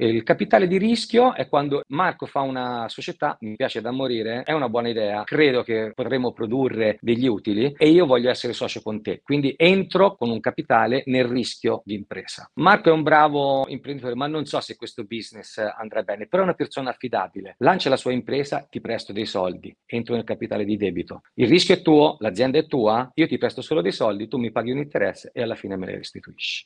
Il capitale di rischio è quando Marco fa una società, mi piace da morire, è una buona idea, credo che potremo produrre degli utili e io voglio essere socio con te, quindi entro con un capitale nel rischio di impresa. Marco è un bravo imprenditore, ma non so se questo business andrà bene, però è una persona affidabile, lancia la sua impresa, ti presto dei soldi, entro nel capitale di debito. Il rischio è tuo, l'azienda è tua, io ti presto solo dei soldi, tu mi paghi un interesse e alla fine me le restituisci.